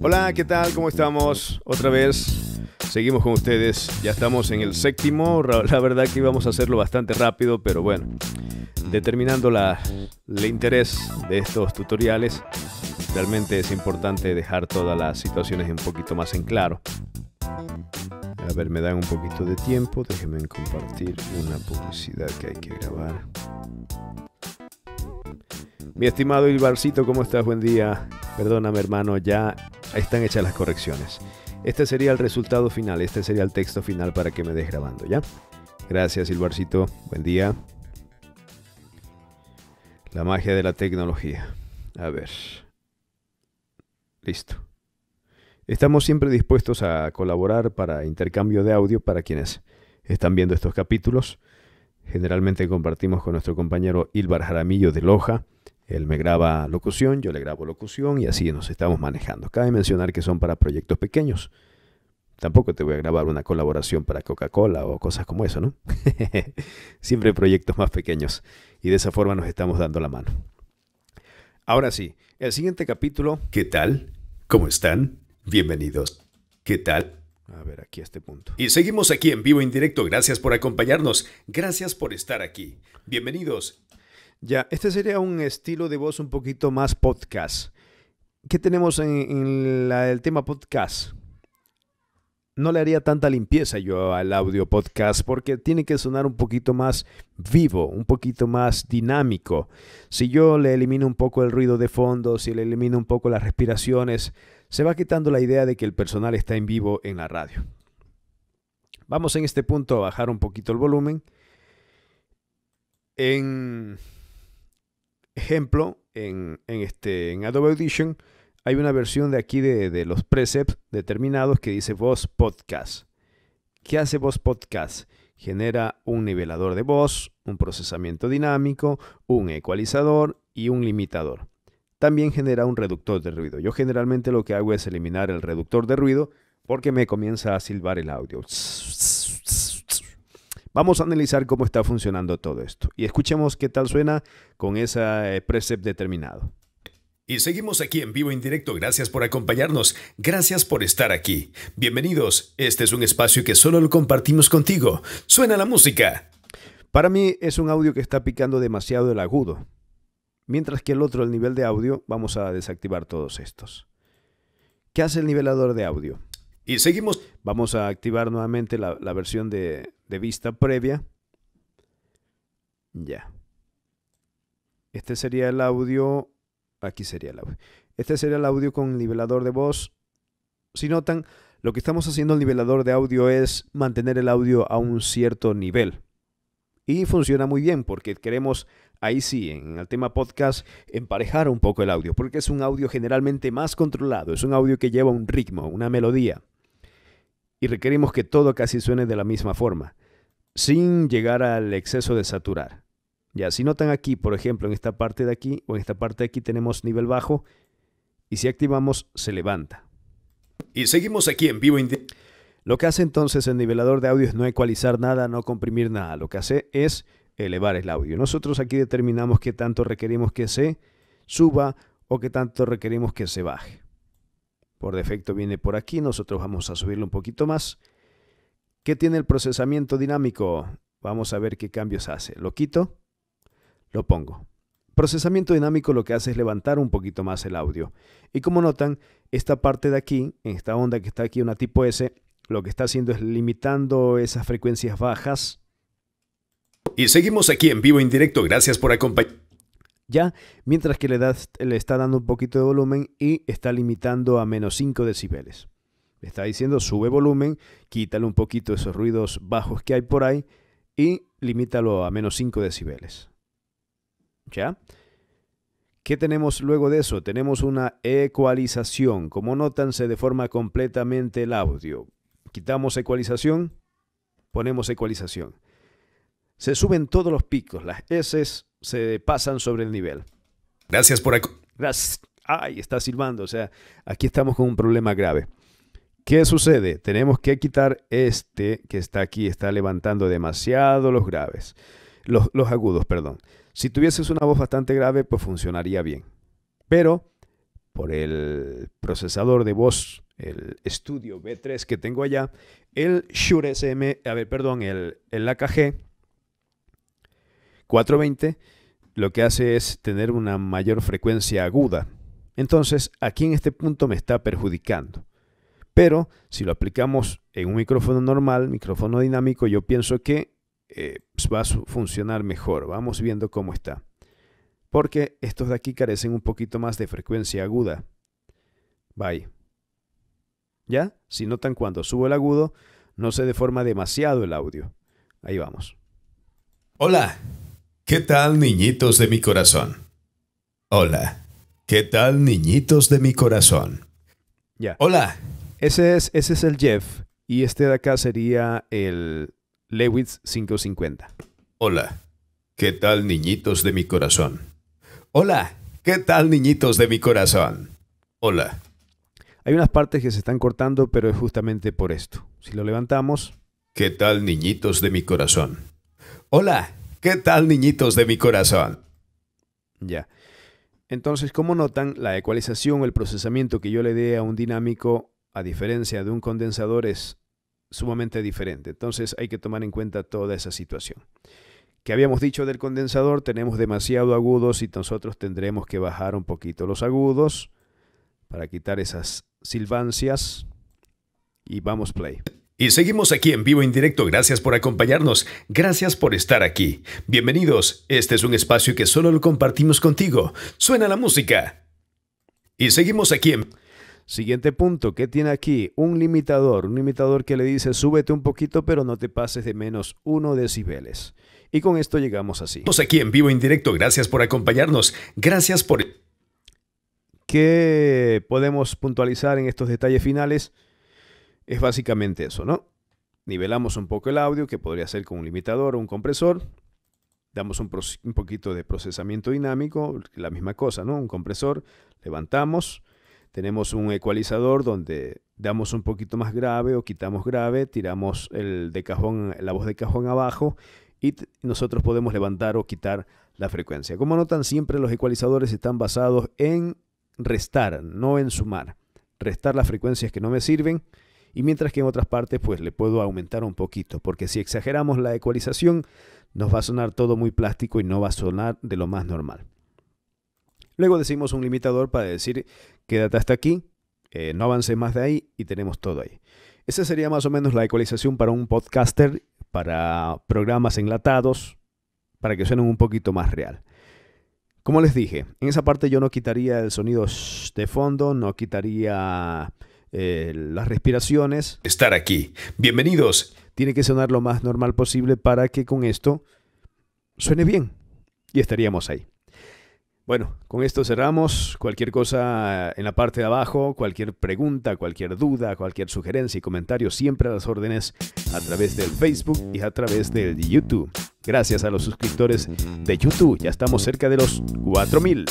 Hola, ¿qué tal? ¿Cómo estamos? Otra vez seguimos con ustedes. Ya estamos en el séptimo. La verdad que íbamos a hacerlo bastante rápido, pero bueno, determinando la, el interés de estos tutoriales, realmente es importante dejar todas las situaciones un poquito más en claro. A ver, me dan un poquito de tiempo. Déjenme compartir una publicidad que hay que grabar. Mi estimado Ilbarcito, ¿cómo estás? Buen día. Perdóname, hermano, ya están hechas las correcciones. Este sería el resultado final, este sería el texto final para que me des grabando, ¿ya? Gracias, Ilbarcito, Buen día. La magia de la tecnología. A ver. Listo. Estamos siempre dispuestos a colaborar para intercambio de audio para quienes están viendo estos capítulos. Generalmente compartimos con nuestro compañero Ilbar Jaramillo de Loja, él me graba locución, yo le grabo locución y así nos estamos manejando. Cabe mencionar que son para proyectos pequeños. Tampoco te voy a grabar una colaboración para Coca-Cola o cosas como eso, ¿no? Siempre proyectos más pequeños y de esa forma nos estamos dando la mano. Ahora sí, el siguiente capítulo. ¿Qué tal? ¿Cómo están? Bienvenidos. ¿Qué tal? A ver, aquí a este punto. Y seguimos aquí en vivo, en directo. Gracias por acompañarnos. Gracias por estar aquí. Bienvenidos ya, este sería un estilo de voz un poquito más podcast. ¿Qué tenemos en, el tema podcast? No le haría tanta limpieza yo al audio podcast porque tiene que sonar un poquito más vivo, un poquito más dinámico. Si yo le elimino un poco el ruido de fondo, si le elimino un poco las respiraciones, se va quitando la idea de que el personal está en vivo en la radio. Vamos en este punto a bajar un poquito el volumen. En Ejemplo, en, este, en Adobe Audition hay una versión de aquí de, los precepts determinados que dice voz podcast. ¿Qué hace voz podcast? Genera un nivelador de voz, un procesamiento dinámico, un ecualizador y un limitador. También genera un reductor de ruido. Yo generalmente lo que hago es eliminar el reductor de ruido porque me comienza a silbar el audio. Vamos a analizar cómo está funcionando todo esto y escuchemos qué tal suena con ese eh, precept determinado. Y seguimos aquí en vivo en directo. Gracias por acompañarnos. Gracias por estar aquí. Bienvenidos. Este es un espacio que solo lo compartimos contigo. Suena la música. Para mí es un audio que está picando demasiado el agudo. Mientras que el otro, el nivel de audio, vamos a desactivar todos estos. ¿Qué hace el nivelador de audio? Y seguimos. Vamos a activar nuevamente la versión de, de vista previa. Ya. Este sería el audio. Aquí sería el audio. Este sería el audio con nivelador de voz. Si notan, lo que estamos haciendo el nivelador de audio es mantener el audio a un cierto nivel. Y funciona muy bien porque queremos, ahí sí, en el tema podcast, emparejar un poco el audio, porque es un audio generalmente más controlado, es un audio que lleva un ritmo, una melodía. Y requerimos que todo casi suene de la misma forma sin llegar al exceso de saturar. Ya, si notan aquí, por ejemplo, en esta parte de aquí o en esta parte de aquí tenemos nivel bajo y si activamos se levanta. Y seguimos aquí en vivo. Lo que hace entonces el nivelador de audio es no ecualizar nada, no comprimir nada. Lo que hace es elevar el audio. Nosotros aquí determinamos qué tanto requerimos que se suba o qué tanto requerimos que se baje. Por defecto viene por aquí, nosotros vamos a subirlo un poquito más. ¿Qué tiene el procesamiento dinámico? Vamos a ver qué cambios hace. Lo quito, lo pongo. Procesamiento dinámico lo que hace es levantar un poquito más el audio. Y como notan, esta parte de aquí, en esta onda que está aquí, una tipo S, lo que está haciendo es limitando esas frecuencias bajas. Y seguimos aquí en vivo, en directo. Gracias por acompañar. Ya, mientras que le, das, le está dando un poquito de volumen y está limitando a menos 5 decibeles. Le está diciendo sube volumen, quítale un poquito esos ruidos bajos que hay por ahí y limítalo a menos 5 decibeles. ¿Ya? ¿Qué tenemos luego de eso? Tenemos una ecualización. Como notan, se deforma completamente el audio. Quitamos ecualización, ponemos ecualización. Se suben todos los picos, las S se pasan sobre el nivel. Gracias por... Gracias. Ay, está silbando, o sea, aquí estamos con un problema grave. ¿Qué sucede? Tenemos que quitar este que está aquí, está levantando demasiado los graves, los, agudos, perdón. Si tuvieses una voz bastante grave, pues funcionaría bien. Pero por el procesador de voz, el estudio B3 que tengo allá, el Shure SM, a ver, perdón, el, el AKG 420, lo que hace es tener una mayor frecuencia aguda. Entonces, aquí en este punto me está perjudicando. Pero si lo aplicamos en un micrófono normal, micrófono dinámico, yo pienso que eh, pues, va a funcionar mejor. Vamos viendo cómo está. Porque estos de aquí carecen un poquito más de frecuencia aguda. Bye. ¿Ya? Si notan cuando subo el agudo, no se deforma demasiado el audio. Ahí vamos. Hola. ¿Qué tal, niñitos de mi corazón? Hola. ¿Qué tal, niñitos de mi corazón? Ya. Hola. Ese es, ese el Jeff y este de acá sería el Lewis 550. Hola, ¿qué tal niñitos de mi corazón? Hola, ¿qué tal niñitos de mi corazón? Hola. Hay unas partes que se están cortando, pero es justamente por esto. Si lo levantamos... ¿Qué tal niñitos de mi corazón? Hola, ¿qué tal niñitos de mi corazón? Ya. Entonces, como notan, la ecualización, el procesamiento que yo le dé a un dinámico a diferencia de un condensador, es sumamente diferente. Entonces hay que tomar en cuenta toda esa situación. Que habíamos dicho del condensador, tenemos demasiado agudos y nosotros tendremos que bajar un poquito los agudos para quitar esas silbancias y vamos play. Y seguimos aquí en vivo en directo. Gracias por acompañarnos. Gracias por estar aquí. Bienvenidos. Este es un espacio que solo lo compartimos contigo. Suena la música. Y seguimos aquí en... Siguiente punto, ¿qué tiene aquí? Un limitador, un limitador que le dice súbete un poquito pero no te pases de menos 1 decibeles. Y con esto llegamos así. Estamos aquí en vivo, en directo, gracias por acompañarnos, gracias por... ¿Qué podemos puntualizar en estos detalles finales? Es básicamente eso, ¿no? Nivelamos un poco el audio, que podría ser con un limitador o un compresor. Damos un poquito de procesamiento dinámico, la misma cosa, ¿no? Un compresor, levantamos, tenemos un ecualizador donde damos un poquito más grave o quitamos grave, tiramos el de cajón, la voz de cajón abajo y nosotros podemos levantar o quitar la frecuencia. Como notan, siempre los ecualizadores están basados en restar, no en sumar. Restar las frecuencias que no me sirven y mientras que en otras partes pues le puedo aumentar un poquito, porque si exageramos la ecualización nos va a sonar todo muy plástico y no va a sonar de lo más normal. Luego decimos un limitador para decir Quédate hasta aquí, eh, no avance más de ahí y tenemos todo ahí. Esa sería más o menos la ecualización para un podcaster, para programas enlatados, para que suenen un poquito más real. Como les dije, en esa parte yo no quitaría el sonido de fondo, no quitaría eh, las respiraciones. Estar aquí. Bienvenidos. Tiene que sonar lo más normal posible para que con esto suene bien. Y estaríamos ahí. Bueno, con esto cerramos. Cualquier cosa en la parte de abajo, cualquier pregunta, cualquier duda, cualquier sugerencia y comentario, siempre a las órdenes a través del Facebook y a través del YouTube. Gracias a los suscriptores de YouTube, ya estamos cerca de los 4000.